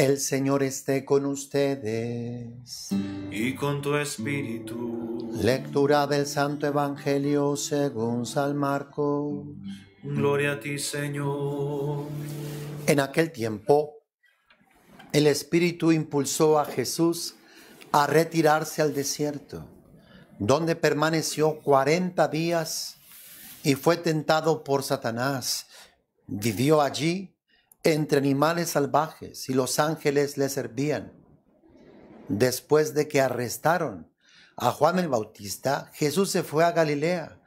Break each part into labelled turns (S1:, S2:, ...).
S1: El Señor esté con ustedes. Y con tu espíritu. Lectura del Santo Evangelio según San Marcos. Gloria a ti, Señor. En aquel tiempo, el Espíritu impulsó a Jesús a retirarse al desierto, donde permaneció 40 días y fue tentado por Satanás. Vivió allí entre animales salvajes y los ángeles le servían. Después de que arrestaron a Juan el Bautista, Jesús se fue a Galilea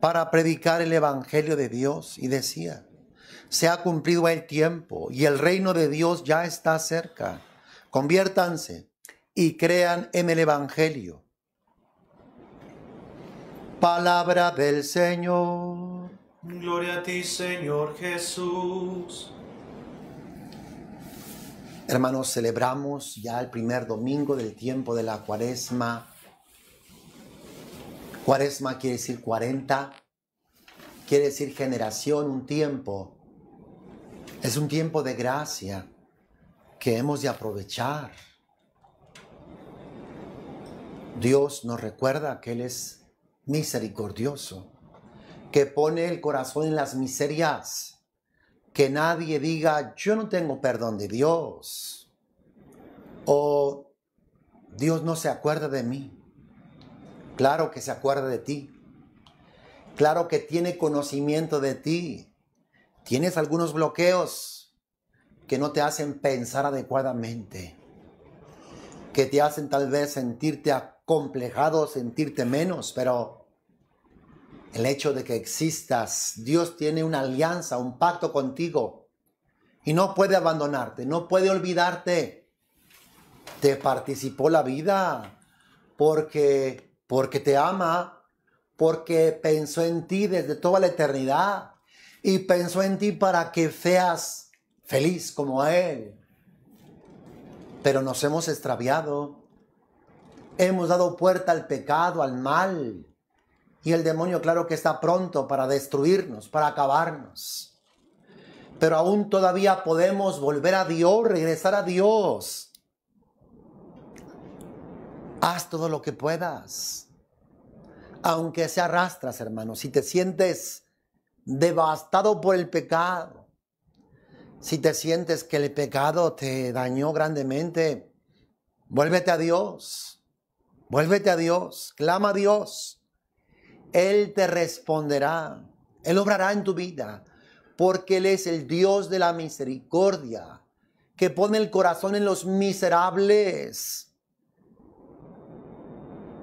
S1: para predicar el Evangelio de Dios y decía, se ha cumplido el tiempo y el reino de Dios ya está cerca. Conviértanse y crean en el Evangelio. Palabra del Señor. Gloria a ti, Señor Jesús. Hermanos, celebramos ya el primer domingo del tiempo de la cuaresma. Cuaresma quiere decir 40, quiere decir generación, un tiempo. Es un tiempo de gracia que hemos de aprovechar. Dios nos recuerda que Él es misericordioso, que pone el corazón en las miserias que nadie diga, yo no tengo perdón de Dios. O Dios no se acuerda de mí. Claro que se acuerda de ti. Claro que tiene conocimiento de ti. Tienes algunos bloqueos que no te hacen pensar adecuadamente. Que te hacen tal vez sentirte acomplejado, sentirte menos, pero el hecho de que existas, Dios tiene una alianza, un pacto contigo y no puede abandonarte, no puede olvidarte. Te participó la vida porque porque te ama, porque pensó en ti desde toda la eternidad y pensó en ti para que seas feliz como él. Pero nos hemos extraviado. Hemos dado puerta al pecado, al mal y el demonio, claro que está pronto para destruirnos, para acabarnos. Pero aún todavía podemos volver a Dios, regresar a Dios. Haz todo lo que puedas. Aunque se arrastras, hermano, si te sientes devastado por el pecado, si te sientes que el pecado te dañó grandemente, vuélvete a Dios. Vuélvete a Dios, clama a Dios. Él te responderá, Él obrará en tu vida, porque Él es el Dios de la misericordia, que pone el corazón en los miserables,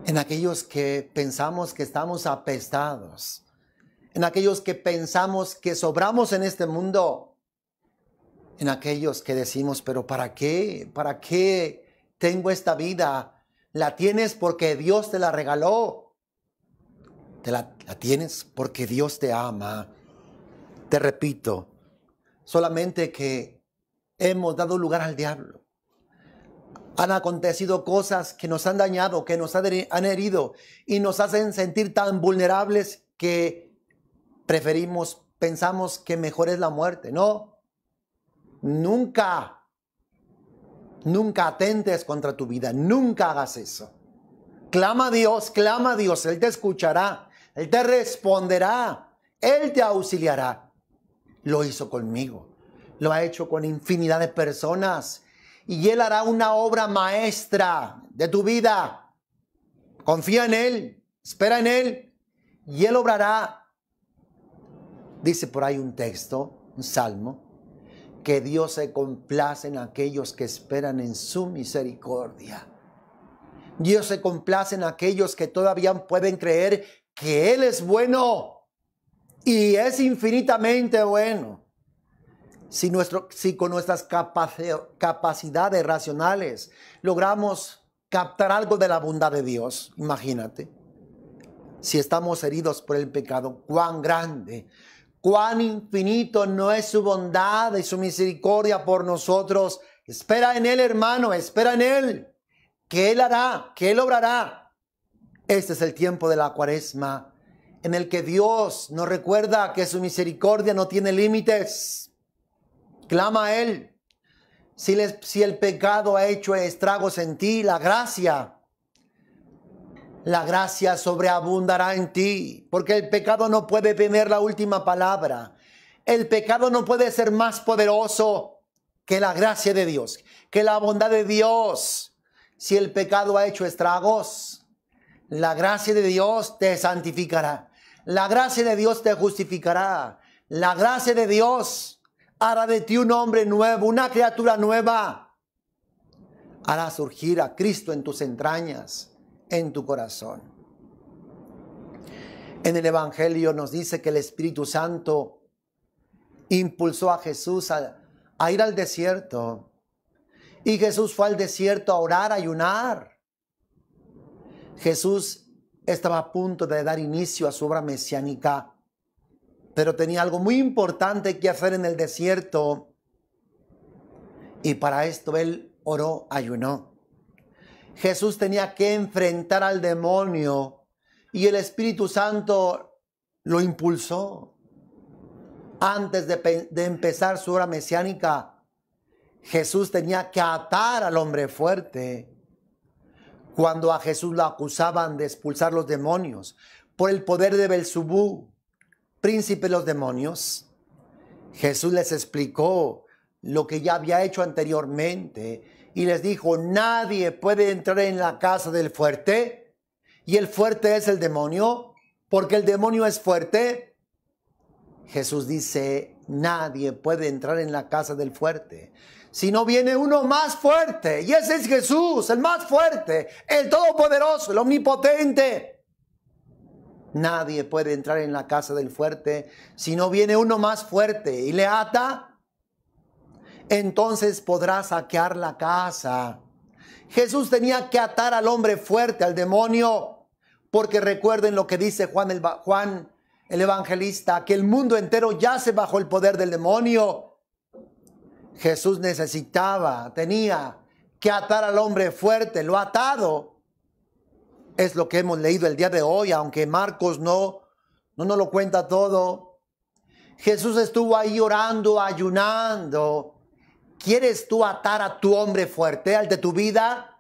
S1: en aquellos que pensamos que estamos apestados, en aquellos que pensamos que sobramos en este mundo, en aquellos que decimos, pero ¿para qué? ¿Para qué tengo esta vida? La tienes porque Dios te la regaló. Te la, tienes porque Dios te ama. Te repito, solamente que hemos dado lugar al diablo. Han acontecido cosas que nos han dañado, que nos han herido y nos hacen sentir tan vulnerables que preferimos, pensamos que mejor es la muerte. No, nunca, nunca atentes contra tu vida, nunca hagas eso. Clama a Dios, clama a Dios, Él te escuchará. Él te responderá, Él te auxiliará. Lo hizo conmigo, lo ha hecho con infinidad de personas y Él hará una obra maestra de tu vida. Confía en Él, espera en Él y Él obrará. Dice por ahí un texto, un salmo, que Dios se complace en aquellos que esperan en su misericordia. Dios se complace en aquellos que todavía pueden creer que Él es bueno y es infinitamente bueno. Si, nuestro, si con nuestras capacidades racionales logramos captar algo de la bondad de Dios, imagínate, si estamos heridos por el pecado, cuán grande, cuán infinito no es su bondad y su misericordia por nosotros. Espera en Él, hermano, espera en Él, que Él hará, que Él obrará. Este es el tiempo de la cuaresma en el que Dios nos recuerda que su misericordia no tiene límites. Clama a Él. Si, si el pecado ha hecho estragos en ti, la gracia, la gracia sobreabundará en ti, porque el pecado no puede tener la última palabra. El pecado no puede ser más poderoso que la gracia de Dios, que la bondad de Dios. Si el pecado ha hecho estragos, la gracia de Dios te santificará. La gracia de Dios te justificará. La gracia de Dios hará de ti un hombre nuevo, una criatura nueva. Hará surgir a Cristo en tus entrañas, en tu corazón. En el Evangelio nos dice que el Espíritu Santo impulsó a Jesús a, ir al desierto. Y Jesús fue al desierto a orar, a ayunar Jesús estaba a punto de dar inicio a su obra mesiánica, pero tenía algo muy importante que hacer en el desierto. Y para esto él oró, ayunó. Jesús tenía que enfrentar al demonio y el Espíritu Santo lo impulsó. Antes de, empezar su obra mesiánica, Jesús tenía que atar al hombre fuerte cuando a Jesús lo acusaban de expulsar los demonios por el poder de Belzubú, príncipe de los demonios, Jesús les explicó lo que ya había hecho anteriormente y les dijo, nadie puede entrar en la casa del fuerte y el fuerte es el demonio, porque el demonio es fuerte. Jesús dice, nadie puede entrar en la casa del fuerte si no viene uno más fuerte. Y ese es Jesús, el más fuerte, el todopoderoso, el omnipotente. Nadie puede entrar en la casa del fuerte si no viene uno más fuerte y le ata. Entonces podrá saquear la casa. Jesús tenía que atar al hombre fuerte, al demonio, porque recuerden lo que dice Juan el, Juan el evangelista, que el mundo entero yace bajo el poder del demonio. Jesús necesitaba, tenía que atar al hombre fuerte, lo atado. Es lo que hemos leído el día de hoy, aunque Marcos no, no nos lo cuenta todo. Jesús estuvo ahí orando, ayunando. ¿Quieres tú atar a tu hombre fuerte, al de tu vida?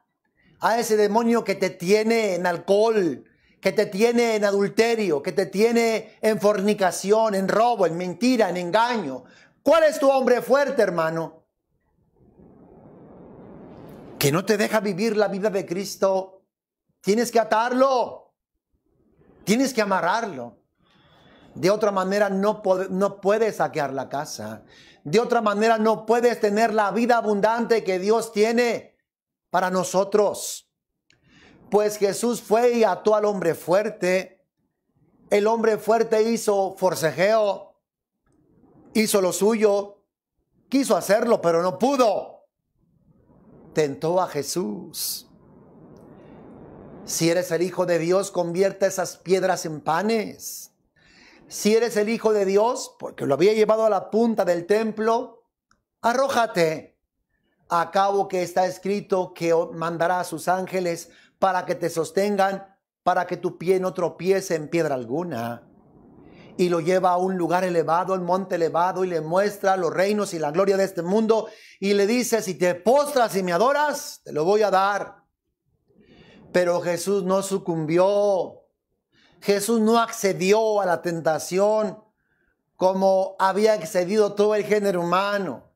S1: A ese demonio que te tiene en alcohol, que te tiene en adulterio, que te tiene en fornicación, en robo, en mentira, en engaño, ¿Cuál es tu hombre fuerte, hermano? Que no te deja vivir la vida de Cristo. Tienes que atarlo. Tienes que amarrarlo. De otra manera no, no puedes saquear la casa. De otra manera no puedes tener la vida abundante que Dios tiene para nosotros. Pues Jesús fue y ató al hombre fuerte. El hombre fuerte hizo forcejeo hizo lo suyo, quiso hacerlo, pero no pudo. Tentó a Jesús. Si eres el Hijo de Dios, convierta esas piedras en panes. Si eres el Hijo de Dios, porque lo había llevado a la punta del templo, arrójate. Acabo que está escrito que mandará a sus ángeles para que te sostengan, para que tu pie no tropiece en piedra alguna y lo lleva a un lugar elevado, el monte elevado, y le muestra los reinos y la gloria de este mundo y le dice, si te postras y me adoras, te lo voy a dar. Pero Jesús no sucumbió, Jesús no accedió a la tentación como había accedido todo el género humano.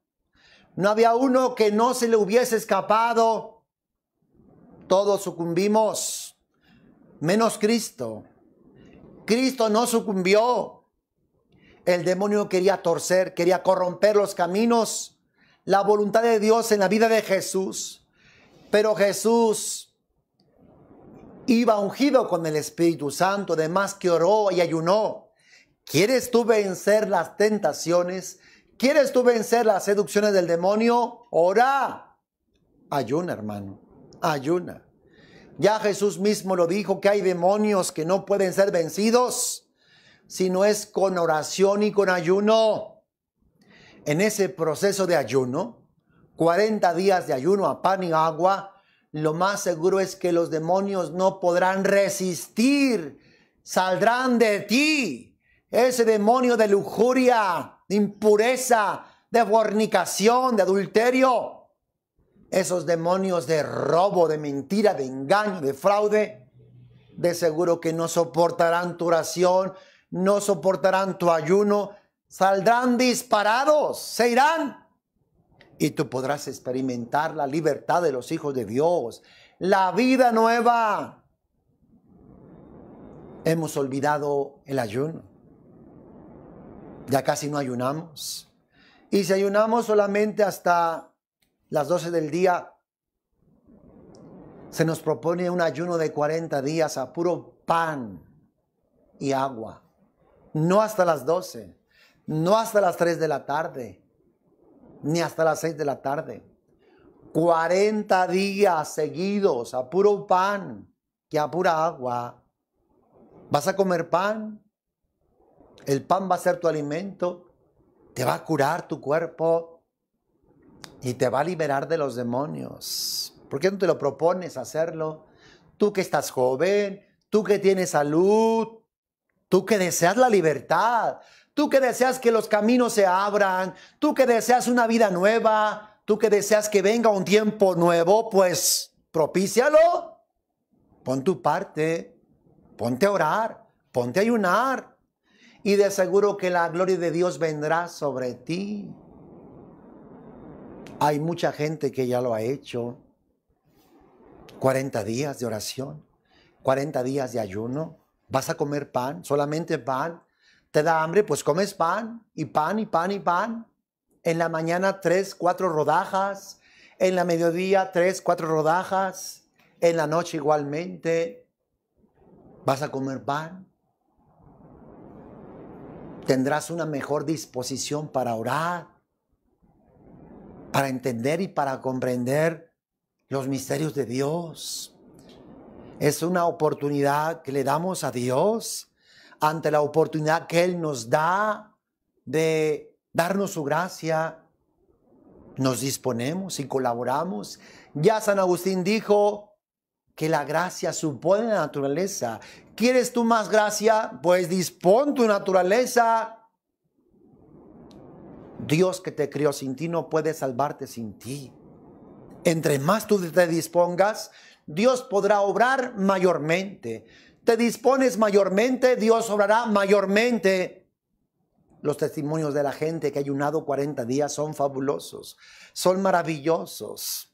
S1: No había uno que no se le hubiese escapado. Todos sucumbimos, menos Cristo. Cristo no sucumbió. El demonio quería torcer, quería corromper los caminos, la voluntad de Dios en la vida de Jesús. Pero Jesús iba ungido con el Espíritu Santo, además que oró y ayunó. ¿Quieres tú vencer las tentaciones? ¿Quieres tú vencer las seducciones del demonio? Ora. Ayuna, hermano. Ayuna. Ya Jesús mismo lo dijo que hay demonios que no pueden ser vencidos si no es con oración y con ayuno. En ese proceso de ayuno, 40 días de ayuno a pan y agua, lo más seguro es que los demonios no podrán resistir, saldrán de ti. Ese demonio de lujuria, de impureza, de fornicación, de adulterio esos demonios de robo, de mentira, de engaño, de fraude, de seguro que no soportarán tu oración, no soportarán tu ayuno, saldrán disparados, se irán. Y tú podrás experimentar la libertad de los hijos de Dios, la vida nueva. Hemos olvidado el ayuno. Ya casi no ayunamos. Y si ayunamos solamente hasta las 12 del día, se nos propone un ayuno de 40 días a puro pan y agua. No hasta las 12, no hasta las 3 de la tarde, ni hasta las 6 de la tarde. 40 días seguidos a puro pan y a pura agua. Vas a comer pan, el pan va a ser tu alimento, te va a curar tu cuerpo, y te va a liberar de los demonios. ¿Por qué no te lo propones hacerlo? Tú que estás joven, tú que tienes salud, tú que deseas la libertad, tú que deseas que los caminos se abran, tú que deseas una vida nueva, tú que deseas que venga un tiempo nuevo, pues propícialo. Pon tu parte, ponte a orar, ponte a ayunar. Y de seguro que la gloria de Dios vendrá sobre ti. Hay mucha gente que ya lo ha hecho. 40 días de oración, 40 días de ayuno. ¿Vas a comer pan? ¿Solamente pan? ¿Te da hambre? Pues comes pan y pan y pan y pan. En la mañana tres, cuatro rodajas. En la mediodía tres, cuatro rodajas. En la noche igualmente. ¿Vas a comer pan? ¿Tendrás una mejor disposición para orar? para entender y para comprender los misterios de Dios. Es una oportunidad que le damos a Dios ante la oportunidad que Él nos da de darnos su gracia. Nos disponemos y colaboramos. Ya San Agustín dijo, que la gracia supone la naturaleza. ¿Quieres tú más gracia? Pues dispón tu naturaleza Dios que te crió sin ti no puede salvarte sin ti. Entre más tú te dispongas, Dios podrá obrar mayormente. Te dispones mayormente, Dios obrará mayormente. Los testimonios de la gente que ha ayunado 40 días son fabulosos, son maravillosos.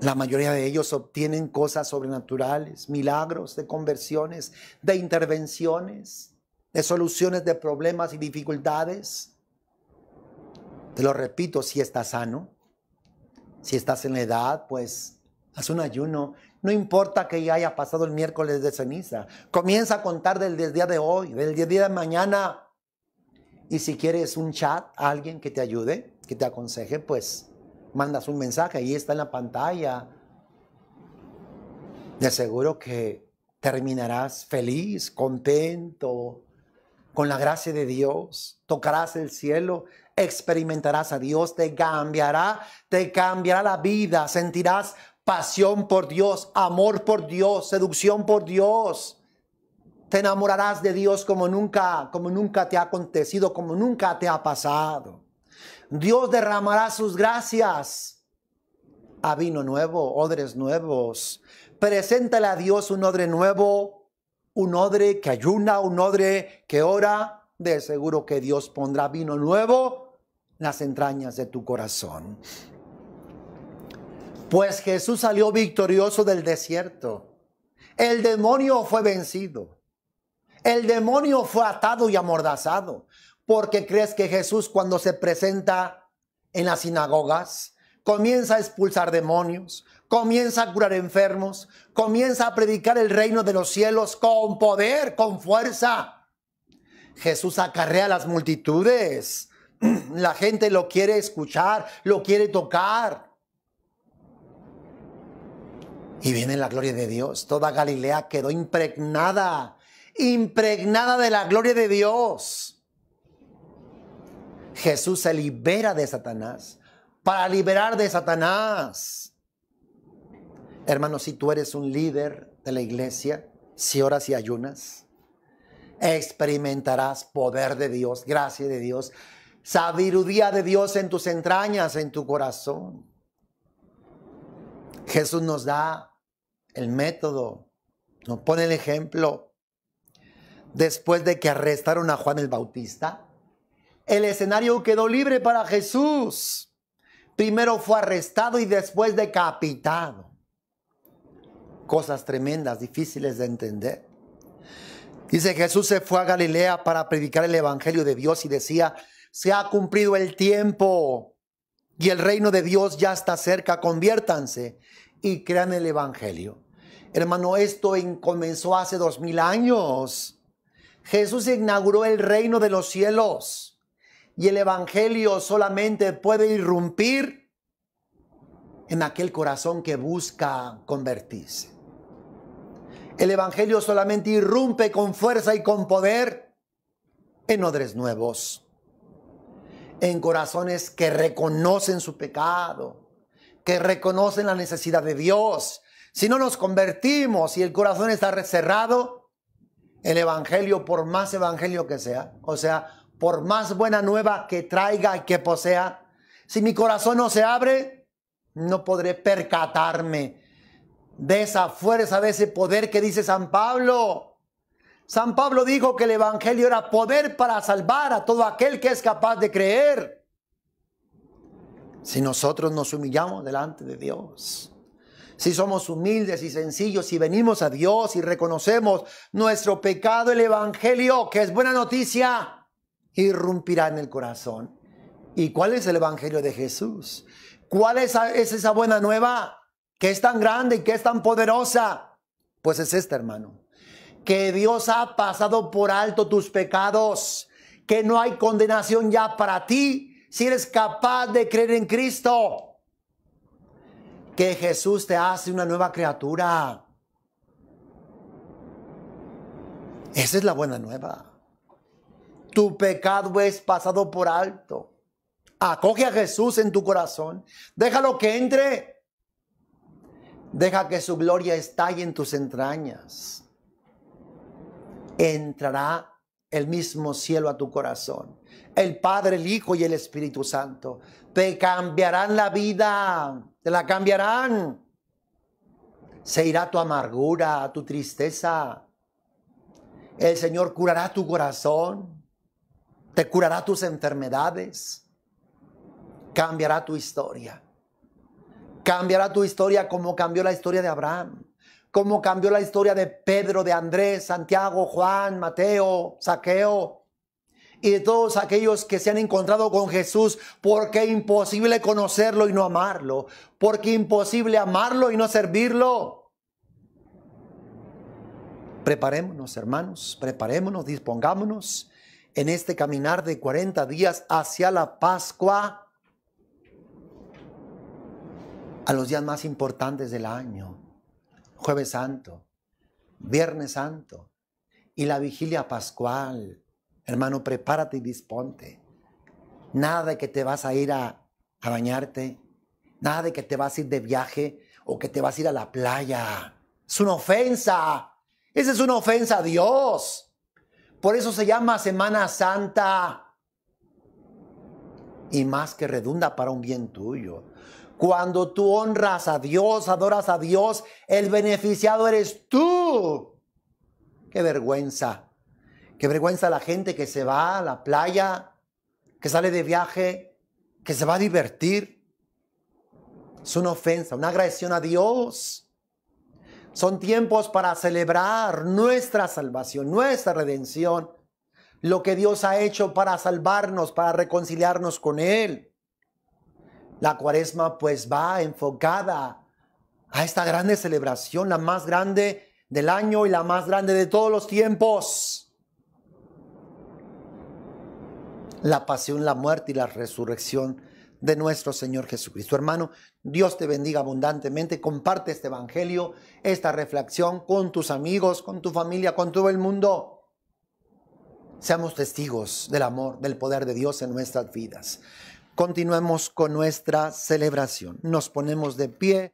S1: La mayoría de ellos obtienen cosas sobrenaturales, milagros de conversiones, de intervenciones, de soluciones de problemas y dificultades. Te lo repito, si estás sano, si estás en la edad, pues haz un ayuno. No importa que ya haya pasado el miércoles de ceniza. Comienza a contar del, día de hoy, del día de mañana. Y si quieres un chat, alguien que te ayude, que te aconseje, pues mandas un mensaje. Ahí está en la pantalla. De seguro que terminarás feliz, contento, con la gracia de Dios. Tocarás el cielo experimentarás a Dios, te cambiará, te cambiará la vida, sentirás pasión por Dios, amor por Dios, seducción por Dios. Te enamorarás de Dios como nunca, como nunca te ha acontecido, como nunca te ha pasado. Dios derramará sus gracias a vino nuevo, odres nuevos. Preséntale a Dios un odre nuevo, un odre que ayuna, un odre que ora. De seguro que Dios pondrá vino nuevo las entrañas de tu corazón. Pues Jesús salió victorioso del desierto. El demonio fue vencido. El demonio fue atado y amordazado. Porque crees que Jesús cuando se presenta en las sinagogas, comienza a expulsar demonios, comienza a curar enfermos, comienza a predicar el reino de los cielos con poder, con fuerza. Jesús acarrea a las multitudes La gente lo quiere escuchar, lo quiere tocar. Y viene la gloria de Dios. Toda Galilea quedó impregnada, impregnada de la gloria de Dios. Jesús se libera de Satanás para liberar de Satanás. Hermano, si tú eres un líder de la iglesia, si oras y ayunas, experimentarás poder de Dios, gracia de Dios sabiduría de Dios en tus entrañas, en tu corazón. Jesús nos da el método, nos pone el ejemplo. Después de que arrestaron a Juan el Bautista, el escenario quedó libre para Jesús. Primero fue arrestado y después decapitado. Cosas tremendas, difíciles de entender. Dice Jesús se fue a Galilea para predicar el Evangelio de Dios y decía, se ha cumplido el tiempo y el reino de Dios ya está cerca, conviértanse y crean el Evangelio. Hermano, esto comenzó hace dos mil años. Jesús inauguró el reino de los cielos y el Evangelio solamente puede irrumpir en aquel corazón que busca convertirse. El Evangelio solamente irrumpe con fuerza y con poder en odres nuevos en corazones que reconocen su pecado, que reconocen la necesidad de Dios. Si no nos convertimos y el corazón está cerrado, el Evangelio, por más Evangelio que sea, o sea, por más buena nueva que traiga y que posea, si mi corazón no se abre, no podré percatarme de esa fuerza, de ese poder que dice San Pablo. San Pablo dijo que el Evangelio era poder para salvar a todo aquel que es capaz de creer. Si nosotros nos humillamos delante de Dios, si somos humildes y sencillos, si venimos a Dios y reconocemos nuestro pecado, el Evangelio, que es buena noticia, irrumpirá en el corazón. ¿Y cuál es el Evangelio de Jesús? ¿Cuál es, esa buena nueva que es tan grande y que es tan poderosa? Pues es esta, hermano que Dios ha pasado por alto tus pecados, que no hay condenación ya para ti si eres capaz de creer en Cristo, que Jesús te hace una nueva criatura. Esa es la buena nueva. Tu pecado es pasado por alto. Acoge a Jesús en tu corazón. Déjalo que entre. Deja que su gloria estalle en tus entrañas entrará el mismo cielo a tu corazón. El Padre, el Hijo y el Espíritu Santo te cambiarán la vida, te la cambiarán. Se irá tu amargura, tu tristeza. El Señor curará tu corazón, te curará tus enfermedades, cambiará tu historia. Cambiará tu historia como cambió la historia de Abraham cómo cambió la historia de Pedro, de Andrés, Santiago, Juan, Mateo, Saqueo y de todos aquellos que se han encontrado con Jesús, porque imposible conocerlo y no amarlo, porque imposible amarlo y no servirlo. Preparémonos, hermanos, preparémonos, dispongámonos en este caminar de 40 días hacia la Pascua, a los días más importantes del año Jueves Santo, Viernes Santo y la vigilia pascual. Hermano, prepárate y disponte. Nada de que te vas a ir a, bañarte, nada de que te vas a ir de viaje o que te vas a ir a la playa. Es una ofensa. Esa es una ofensa a Dios. Por eso se llama Semana Santa. Y más que redunda para un bien tuyo. Cuando tú honras a Dios, adoras a Dios, el beneficiado eres tú. Qué vergüenza. Qué vergüenza la gente que se va a la playa, que sale de viaje, que se va a divertir. Es una ofensa, una agresión a Dios. Son tiempos para celebrar nuestra salvación, nuestra redención, lo que Dios ha hecho para salvarnos, para reconciliarnos con Él. La cuaresma pues va enfocada a esta grande celebración, la más grande del año y la más grande de todos los tiempos. La pasión, la muerte y la resurrección de nuestro Señor Jesucristo. Hermano, Dios te bendiga abundantemente. Comparte este Evangelio, esta reflexión con tus amigos, con tu familia, con todo el mundo. Seamos testigos del amor, del poder de Dios en nuestras vidas continuemos con nuestra celebración. Nos ponemos de pie.